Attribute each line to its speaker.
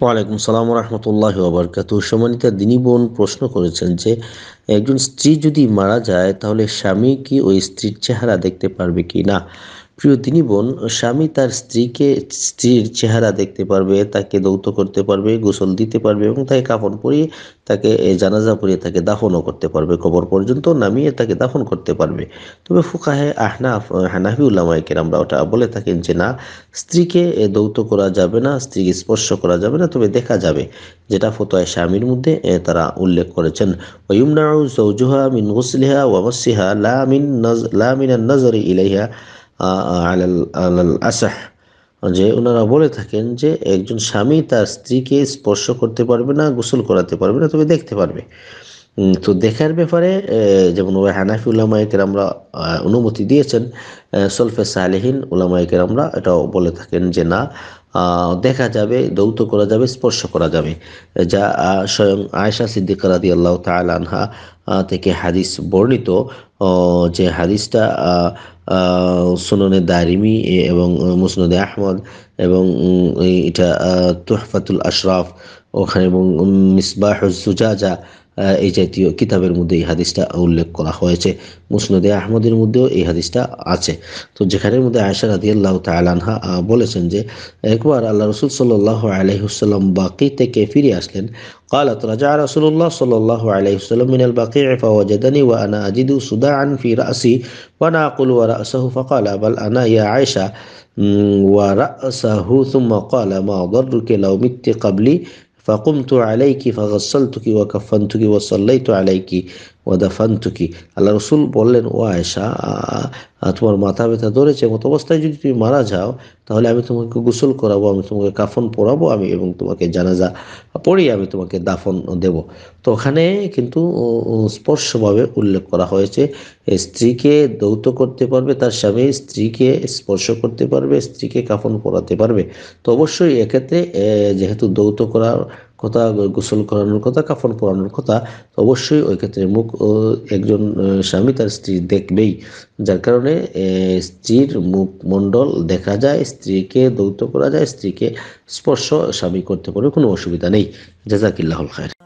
Speaker 1: ওয়ালাইকুম সালাম রহমতুল্লাহ আবরকাত সমানিতা দিনী বোন প্রশ্ন করেছেন যে একজন স্ত্রী যদি মারা যায় তাহলে স্বামী কি ওই স্ত্রীর চেহারা দেখতে পারবে কি না প্রিয় তিনি বোন স্বামী তার স্ত্রীকে স্ত্রীর চেহারা দেখতে পারবে তাকে দৌত করতে পারবে গোসল দিতে পারবে এবং তাকে কাপড় পরিয়ে তাকে জানাজা পরিয়ে তাকে দাফনও করতে পারবে কবর পর্যন্ত নামিয়ে তাকে দাফন করতে পারবে তবে ফুকাহে আহনাফ হানাফি উল্লামাইকের আমরা ওটা বলে থাকেন যে না স্ত্রীকে দৌত করা যাবে না স্ত্রীকে স্পর্শ করা যাবে না তবে দেখা যাবে যেটা ফতোয় স্বামীর মধ্যে তারা উল্লেখ করেছেন ওয়ুমনাউ সৌজুহা মিন গুসলিহা ওয়ামসিহা লা মিন লা মিন নজর ইলাইহা আলাল আলাল আসাহ যে ওনারা বলে থাকেন যে একজন স্বামী তার স্ত্রীকে স্পর্শ করতে পারবে না গোসল করাতে পারবে না তবে দেখতে পারবে তো দেখার ব্যাপারে যেমন ওই হানাফি উলামায়কের আমরা অনুমতি দিয়েছেন সলফে সালেহীন উলামায়কের আমরা এটাও বলে থাকেন যে না দেখা যাবে দৌত করা যাবে স্পর্শ করা যাবে যা স্বয়ং আয়সা সিদ্দিক রাদি আল্লাহ তালহা থেকে হাদিস বর্ণিত যে হাদিসটা সুননে দারিমি এবং মুসনদে আহমদ এবং এটা তোহফাতুল আশরাফ ওখানে এবং মিসবাহ সুজাজা এই জাতীয় কিতাবের মধ্যে এই হাদিসটা উল্লেখ করা হয়েছে মুসনদে আহমদের মধ্যেও এই হাদিসটা আছে তো যেখানের মধ্যে আয়সা রাদি আল্লাহ তালানহা বলেছেন যে একবার আল্লাহ রসুল সাল্লাহ আলহিহসাল্লাম বাকি থেকে ফিরে আসলেন قالت رجع رسول الله صلى الله عليه وسلم من البقيع فوجدني وأنا أجد صداعا في رأسي وأنا أقول ورأسه فقال بل أنا يا عائشة ورأسه ثم قال ما ضرك لو مت قبلي فقمت عليك فغسلتك وكفنتك وصليت عليك ওয়াদাফান্তুকি আল্লাহ রসুল বললেন ও আয়েশা তোমার মাথা ব্যথা ধরেছে মতো অবস্থায় যদি তুমি মারা যাও তাহলে আমি তোমাকে গোসল করাবো আমি তোমাকে কাফন পরাবো আমি এবং তোমাকে জানাজা পড়ি আমি তোমাকে দাফন দেব তো ওখানে কিন্তু স্পর্শভাবে উল্লেখ করা হয়েছে স্ত্রীকে দৌত করতে পারবে তার স্বামী স্ত্রীকে স্পর্শ করতে পারবে স্ত্রীকে কাফন পরাতে পারবে তো অবশ্যই এক্ষেত্রে যেহেতু দৌত করার কথা গোসল করানোর কথা কাফন পরানোর কথা অবশ্যই ওই ক্ষেত্রে মুখ একজন স্বামী তার স্ত্রী দেখবেই যার কারণে স্ত্রীর মুখ মণ্ডল দেখা যায় স্ত্রীকে দৌত করা যায় স্ত্রীকে স্পর্শ স্বামী করতে পারে কোনো অসুবিধা নেই জাজাকিল্লাহ খায়ের